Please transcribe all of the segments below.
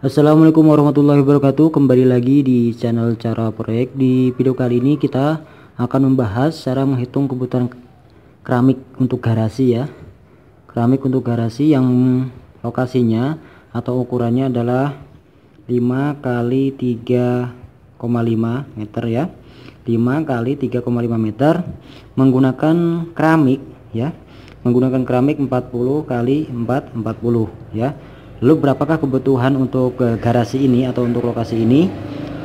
Assalamualaikum warahmatullahi wabarakatuh Kembali lagi di channel cara proyek Di video kali ini kita akan membahas cara menghitung kebutuhan keramik untuk garasi ya Keramik untuk garasi yang lokasinya atau ukurannya adalah 5 kali 3,5 meter ya 5 kali 3,5 meter menggunakan keramik ya menggunakan keramik 40 kali 4 40 ya lalu berapakah kebutuhan untuk eh, garasi ini atau untuk lokasi ini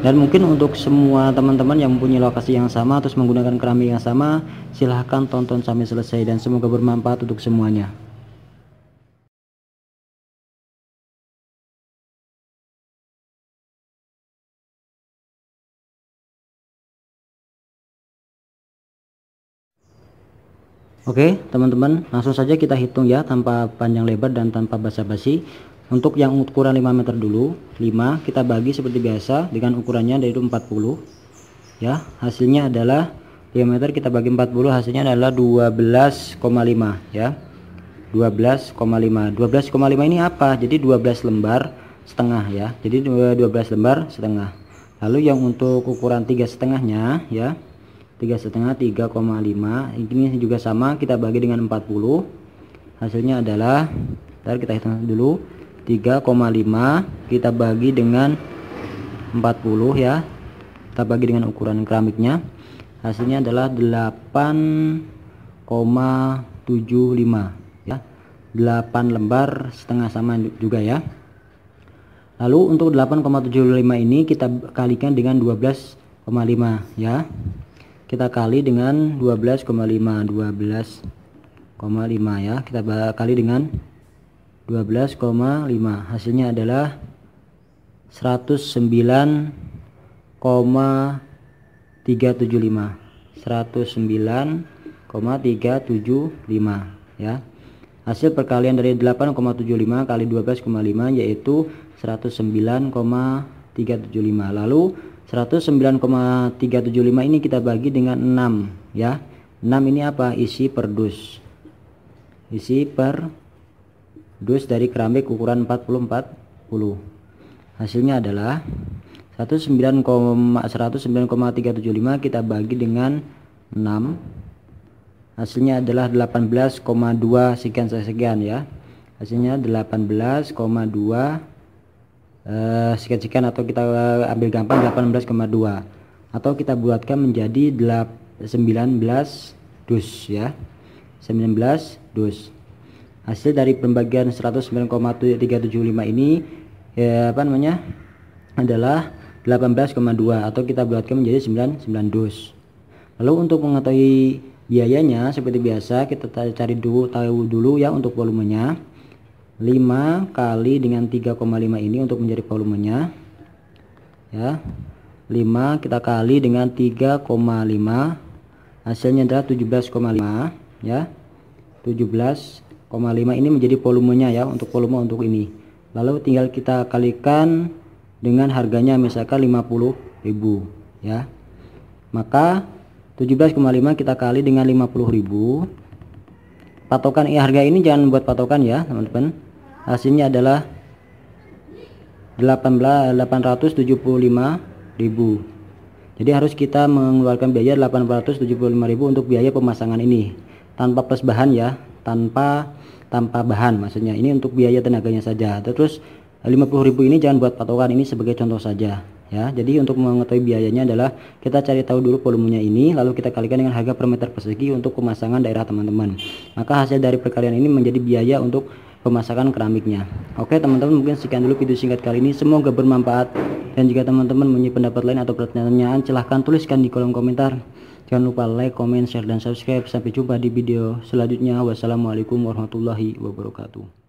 dan mungkin untuk semua teman-teman yang mempunyai lokasi yang sama terus menggunakan keramik yang sama silahkan tonton sampai selesai dan semoga bermanfaat untuk semuanya Oke, teman-teman, langsung saja kita hitung ya tanpa panjang lebar dan tanpa basa-basi. Untuk yang ukuran 5 meter dulu, 5 kita bagi seperti biasa dengan ukurannya dari 40. Ya, hasilnya adalah diameter kita bagi 40 hasilnya adalah 12,5 ya. 12,5. 12,5 ini apa? Jadi 12 lembar setengah ya. Jadi 12 lembar setengah. Lalu yang untuk ukuran tiga setengahnya ya tiga setengah 3,5 ini juga sama kita bagi dengan 40 hasilnya adalah ntar kita hitung dulu 3,5 kita bagi dengan 40 ya kita bagi dengan ukuran keramiknya hasilnya adalah 8,75 ya 8 lembar setengah sama juga ya lalu untuk 8,75 ini kita kalikan dengan 12,5 ya kita kali dengan 12,5 12,5 ya kita kali dengan 12,5 hasilnya adalah 109,375 109,375 ya hasil perkalian dari 8,75 kali 12,5 yaitu 109,375 lalu 109,375 ini kita bagi dengan 6 ya 6 ini apa isi per dus isi per dus dari keramik ukuran 44 puluh, hasilnya adalah 109,375 kita bagi dengan 6 hasilnya adalah 18,2 sekian sekian ya hasilnya 18,2 eh, sikat atau kita eh, ambil gampang 18,2 atau kita buatkan menjadi 19 dus ya 19 dus hasil dari pembagian 109,375 ini ya, apa namanya adalah 18,2 atau kita buatkan menjadi 99 dus lalu untuk mengetahui biayanya seperti biasa kita cari dulu tahu dulu ya untuk volumenya 5 kali dengan 3,5 ini untuk menjadi volumenya ya 5 kita kali dengan 3,5 hasilnya adalah 17,5 ya 17,5 ini menjadi volumenya ya untuk volume untuk ini lalu tinggal kita kalikan dengan harganya misalkan 50.000 ya maka 17,5 kita kali dengan 50.000 patokan ya harga ini jangan buat patokan ya teman-teman hasilnya adalah 875.000 jadi harus kita mengeluarkan biaya 875.000 untuk biaya pemasangan ini tanpa plus bahan ya tanpa tanpa bahan maksudnya ini untuk biaya tenaganya saja terus 50.000 eh, ini jangan buat patokan ini sebagai contoh saja ya jadi untuk mengetahui biayanya adalah kita cari tahu dulu volumenya ini lalu kita kalikan dengan harga per meter persegi untuk pemasangan daerah teman-teman maka hasil dari perkalian ini menjadi biaya untuk pemasakan keramiknya. Oke teman-teman mungkin sekian dulu video singkat kali ini semoga bermanfaat dan jika teman-teman punya pendapat lain atau pertanyaan silahkan tuliskan di kolom komentar. Jangan lupa like, comment, share, dan subscribe. Sampai jumpa di video selanjutnya. Wassalamualaikum warahmatullahi wabarakatuh.